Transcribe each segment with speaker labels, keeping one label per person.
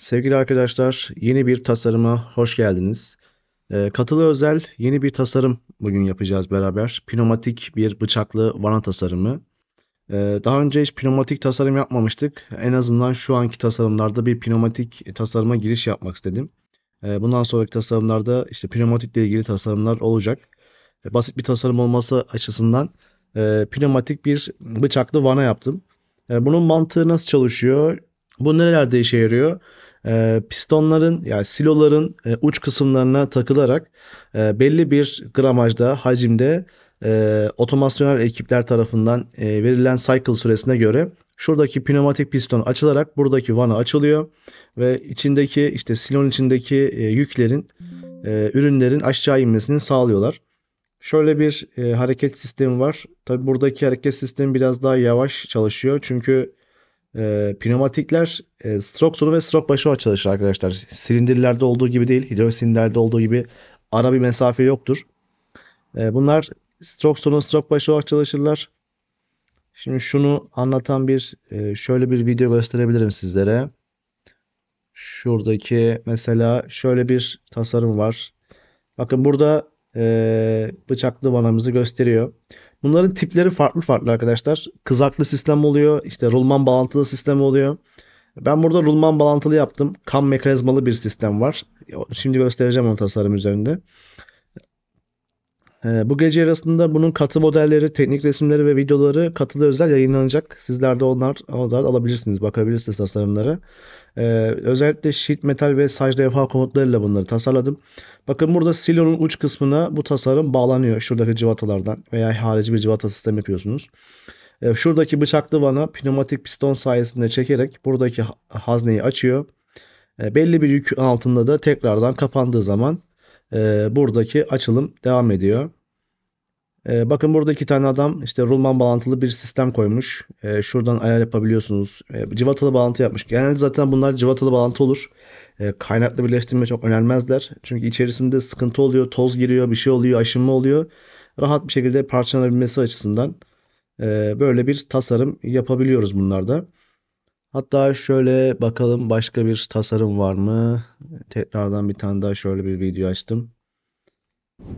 Speaker 1: Sevgili arkadaşlar, yeni bir tasarıma hoş geldiniz. Ee, katılı özel yeni bir tasarım bugün yapacağız beraber. Pneumatik bir bıçaklı vana tasarımı. Ee, daha önce hiç pneumatik tasarım yapmamıştık. En azından şu anki tasarımlarda bir pneumatik tasarıma giriş yapmak istedim. Ee, bundan sonraki tasarımlarda işte pneumatikle ilgili tasarımlar olacak. basit bir tasarım olması açısından e, pneumatik bir bıçaklı vana yaptım. bunun mantığı nasıl çalışıyor? Bu nerelerde işe yarıyor? e, pistonların yani siloların e, uç kısımlarına takılarak e, belli bir gramajda, hacimde e, otomasyonel ekipler tarafından e, verilen cycle süresine göre şuradaki pneumatik piston açılarak buradaki vana açılıyor ve içindeki işte silon içindeki e, yüklerin e, ürünlerin aşağı inmesini sağlıyorlar. Şöyle bir e, hareket sistemi var. Tabi buradaki hareket sistemi biraz daha yavaş çalışıyor. Çünkü e, pneumatikler e, strok sonu ve stroke başı çalışır arkadaşlar. Silindirlerde olduğu gibi değil, hidrolik silindirlerde olduğu gibi ara bir mesafe yoktur. E, bunlar stroke sonu, stroke başı olarak çalışırlar. Şimdi şunu anlatan bir e, şöyle bir video gösterebilirim sizlere. Şuradaki mesela şöyle bir tasarım var. Bakın burada e, bıçaklı vanamızı gösteriyor. Bunların tipleri farklı farklı arkadaşlar. Kızaklı sistem oluyor. işte rulman bağlantılı sistem oluyor. Ben burada rulman bağlantılı yaptım. Kam mekanizmalı bir sistem var. Şimdi göstereceğim onu tasarım üzerinde. Ee, bu gece arasında bunun katı modelleri, teknik resimleri ve videoları katılı özel yayınlanacak. Sizler de onlar, onlar alabilirsiniz, bakabilirsiniz tasarımlara. Ee, özellikle sheet metal ve saç levha komutlarıyla bunları tasarladım. Bakın burada silonun uç kısmına bu tasarım bağlanıyor. Şuradaki civatalardan veya harici bir civata sistem yapıyorsunuz. Ee, şuradaki bıçaklı vana pneumatik piston sayesinde çekerek buradaki hazneyi açıyor. Ee, belli bir yük altında da tekrardan kapandığı zaman e, buradaki açılım devam ediyor. E, bakın burada iki tane adam işte rulman bağlantılı bir sistem koymuş. E, şuradan ayar yapabiliyorsunuz. E, cıvatalı bağlantı yapmış. Genelde zaten bunlar civatalı bağlantı olur. E, kaynaklı birleştirme çok önermezler. Çünkü içerisinde sıkıntı oluyor, toz giriyor, bir şey oluyor, aşınma oluyor. Rahat bir şekilde parçalanabilmesi açısından e, böyle bir tasarım yapabiliyoruz bunlarda. Hatta şöyle bakalım başka bir tasarım var mı? Tekrardan bir tane daha şöyle bir video açtım.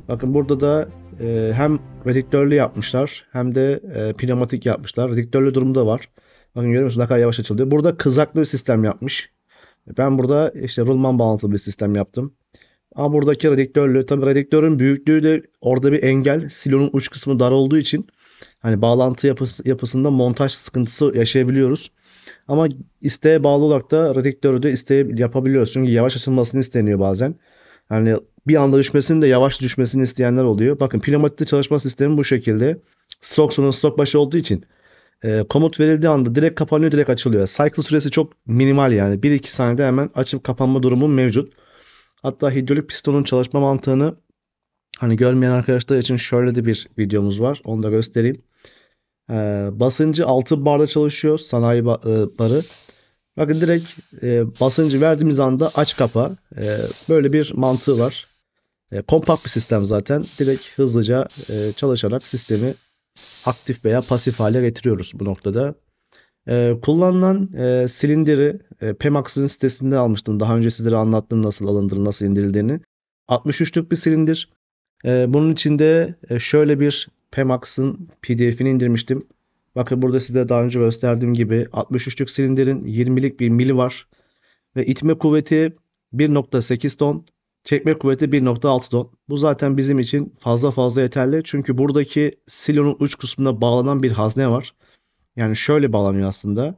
Speaker 1: Bakın burada da e, hem rediktörlü yapmışlar hem de e, pneumatik yapmışlar. Rediktörlü durumda var. Bakın görüyor musunuz ne kadar yavaş açılıyor. Burada kızaklı bir sistem yapmış. Ben burada işte rulman bağlantılı bir sistem yaptım. Ama buradaki rediktörlü tabii rediktörün büyüklüğü de orada bir engel. Silonun uç kısmı dar olduğu için hani bağlantı yapısı, yapısında montaj sıkıntısı yaşayabiliyoruz. Ama isteğe bağlı olarak da radiktörü de isteği yapabiliyoruz. Çünkü yavaş açılmasını isteniyor bazen. Yani bir anda düşmesini de yavaş düşmesini isteyenler oluyor. Bakın pneumatikte çalışma sistemi bu şekilde. stok sonu stok başı olduğu için e, komut verildiği anda direkt kapanıyor direkt açılıyor. Cycle süresi çok minimal yani. 1-2 saniyede hemen açıp kapanma durumu mevcut. Hatta hidrolik pistonun çalışma mantığını hani görmeyen arkadaşlar için şöyle de bir videomuz var. Onu da göstereyim. E, basıncı 6 barda çalışıyor sanayi ba- e, barı. Bakın direkt e, basıncı verdiğimiz anda aç kapa. E, böyle bir mantığı var. E, kompakt bir sistem zaten. Direkt hızlıca e, çalışarak sistemi aktif veya pasif hale getiriyoruz bu noktada. E, kullanılan e, silindiri e, Pemax'ın sitesinde almıştım. Daha önce sizlere anlattım nasıl alındır nasıl indirildiğini. 63'lük bir silindir. E, bunun içinde e, şöyle bir Pemax'ın PDF'ini indirmiştim. Bakın burada size daha önce gösterdiğim gibi 63'lük silindirin 20'lik bir mili var. Ve itme kuvveti 1.8 ton. Çekme kuvveti 1.6 ton. Bu zaten bizim için fazla fazla yeterli. Çünkü buradaki silonun uç kısmına bağlanan bir hazne var. Yani şöyle bağlanıyor aslında.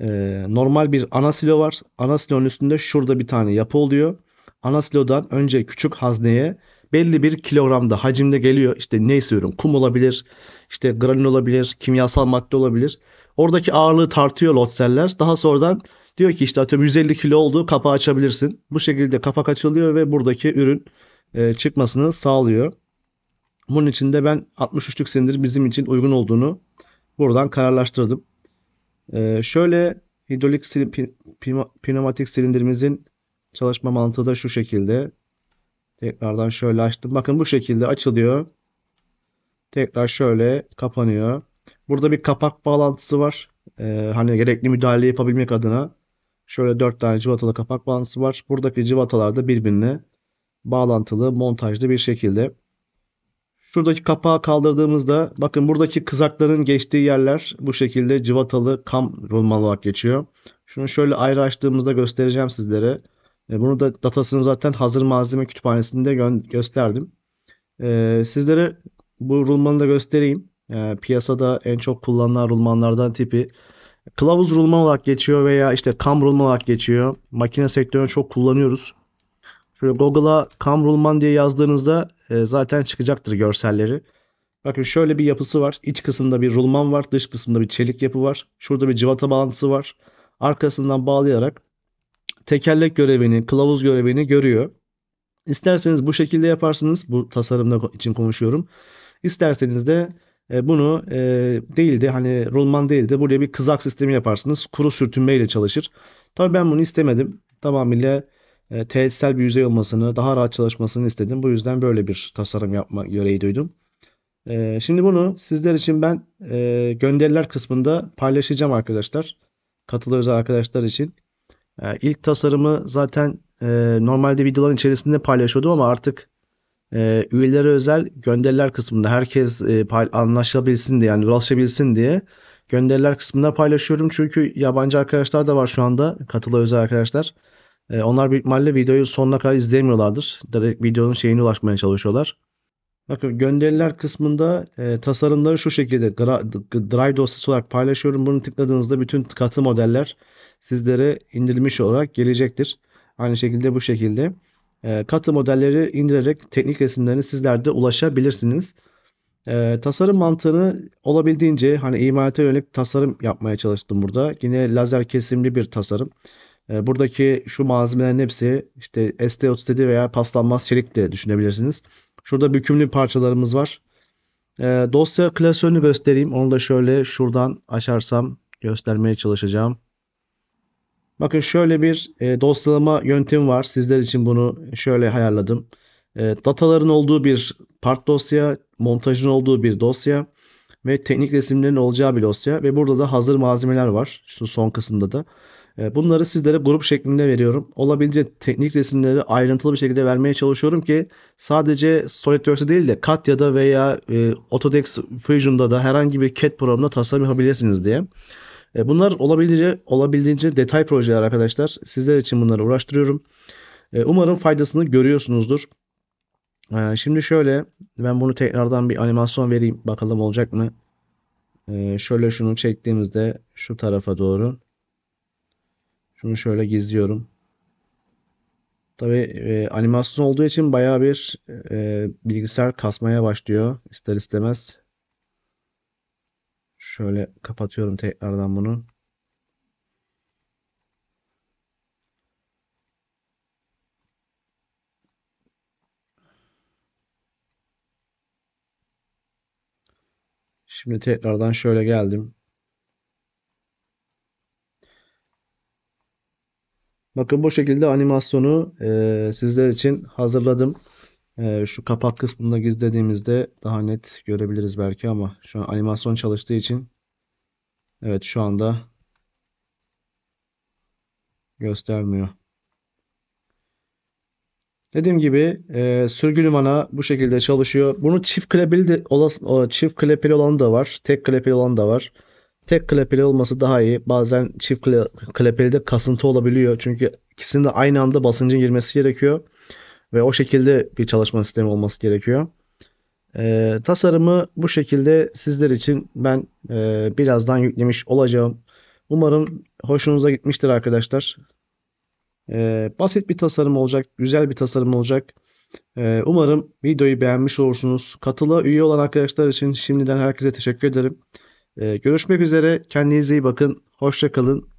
Speaker 1: Ee, normal bir ana silo var. Ana silonun üstünde şurada bir tane yapı oluyor. Ana silodan önce küçük hazneye belli bir kilogramda hacimde geliyor. İşte ne istiyorum? kum olabilir, işte granül olabilir, kimyasal madde olabilir. Oradaki ağırlığı tartıyor lotseller. Daha sonradan diyor ki işte atıyorum 150 kilo oldu kapağı açabilirsin. Bu şekilde kapak açılıyor ve buradaki ürün e, çıkmasını sağlıyor. Bunun için de ben 63'lük silindir bizim için uygun olduğunu buradan kararlaştırdım. E, şöyle hidrolik pneumatik silindirimizin çalışma mantığı da şu şekilde. Tekrardan şöyle açtım. Bakın bu şekilde açılıyor. Tekrar şöyle kapanıyor. Burada bir kapak bağlantısı var. Ee, hani gerekli müdahale yapabilmek adına. Şöyle 4 tane civatalı kapak bağlantısı var. Buradaki civatalar da birbirine bağlantılı, montajlı bir şekilde. Şuradaki kapağı kaldırdığımızda bakın buradaki kızakların geçtiği yerler bu şekilde cıvatalı kam rulman olarak geçiyor. Şunu şöyle ayrı açtığımızda göstereceğim sizlere. E, bunu da datasını zaten hazır malzeme kütüphanesinde gö- gösterdim. E, sizlere bu rulmanı da göstereyim. E, piyasada en çok kullanılan rulmanlardan tipi. Kılavuz rulman olarak geçiyor veya işte cam rulman olarak geçiyor. Makine sektörüne çok kullanıyoruz. Şöyle Google'a cam rulman diye yazdığınızda e, zaten çıkacaktır görselleri. Bakın şöyle bir yapısı var. İç kısımda bir rulman var. Dış kısımda bir çelik yapı var. Şurada bir cıvata bağlantısı var. Arkasından bağlayarak tekerlek görevini, kılavuz görevini görüyor. İsterseniz bu şekilde yaparsınız. Bu tasarımda için konuşuyorum. İsterseniz de e, bunu e, değil hani rulman değildi buraya bir kızak sistemi yaparsınız. Kuru sürtünme ile çalışır. Tabii ben bunu istemedim. Tamamıyla e, teğetsel bir yüzey olmasını, daha rahat çalışmasını istedim. Bu yüzden böyle bir tasarım yapma yüreği duydum. E, şimdi bunu sizler için ben e, gönderiler kısmında paylaşacağım arkadaşlar. Katılırız arkadaşlar için. İlk ee, ilk tasarımı zaten e, normalde videoların içerisinde paylaşıyordum ama artık e, üyelere özel gönderiler kısmında herkes e, anlaşabilsin diye yani ulaşabilsin diye gönderiler kısmında paylaşıyorum. Çünkü yabancı arkadaşlar da var şu anda katılı özel arkadaşlar. E, onlar büyük ihtimalle videoyu sonuna kadar izleyemiyorlardır. Direkt videonun şeyine ulaşmaya çalışıyorlar. Bakın gönderiler kısmında e, tasarımları şu şekilde drive dosyası olarak paylaşıyorum. Bunu tıkladığınızda bütün katı modeller sizlere indirilmiş olarak gelecektir. Aynı şekilde bu şekilde e, katı modelleri indirerek teknik resimlerini sizler de ulaşabilirsiniz. E, tasarım mantığını olabildiğince hani imalata yönelik tasarım yapmaya çalıştım burada. Yine lazer kesimli bir tasarım. E, buradaki şu malzemelerin hepsi işte ST37 veya paslanmaz çelik de düşünebilirsiniz. Şurada bükümlü parçalarımız var. E, dosya klasörünü göstereyim. Onu da şöyle şuradan açarsam göstermeye çalışacağım. Bakın şöyle bir e, dosyalama yöntemi var. Sizler için bunu şöyle ayarladım. E, dataların olduğu bir part dosya, montajın olduğu bir dosya ve teknik resimlerin olacağı bir dosya ve burada da hazır malzemeler var. Şu son kısımda da. Ee, bunları sizlere grup şeklinde veriyorum. Olabildiğince teknik resimleri ayrıntılı bir şekilde vermeye çalışıyorum ki sadece SolidWorks'e değil de CATIA'da veya e, Autodesk Fusion'da da herhangi bir CAD programında tasarım yapabilirsiniz diye. E, bunlar olabildiğince, olabildiğince detay projeler arkadaşlar. Sizler için bunları uğraştırıyorum. E, umarım faydasını görüyorsunuzdur. Şimdi şöyle ben bunu tekrardan bir animasyon vereyim. Bakalım olacak mı? Şöyle şunu çektiğimizde şu tarafa doğru. Şunu şöyle gizliyorum. Tabi e, animasyon olduğu için baya bir e, bilgisayar kasmaya başlıyor ister istemez. Şöyle kapatıyorum tekrardan bunu. Şimdi tekrardan şöyle geldim. Bakın bu şekilde animasyonu e, sizler için hazırladım. E, şu kapak kısmında gizlediğimizde daha net görebiliriz belki ama şu an animasyon çalıştığı için evet şu anda göstermiyor. Dediğim gibi e, sürgü limana bu şekilde çalışıyor. Bunu çift klepeli de olası, o, çift klepeli olan da var. Tek klepeli olan da var tek klepeli olması daha iyi. Bazen çift klepeli de kasıntı olabiliyor. Çünkü ikisinin de aynı anda basıncın girmesi gerekiyor. Ve o şekilde bir çalışma sistemi olması gerekiyor. E, tasarımı bu şekilde sizler için ben e, birazdan yüklemiş olacağım. Umarım hoşunuza gitmiştir arkadaşlar. E, basit bir tasarım olacak. Güzel bir tasarım olacak. E, umarım videoyu beğenmiş olursunuz. Katıla üye olan arkadaşlar için şimdiden herkese teşekkür ederim. Ee, görüşmek üzere. Kendinize iyi bakın. hoşça kalın.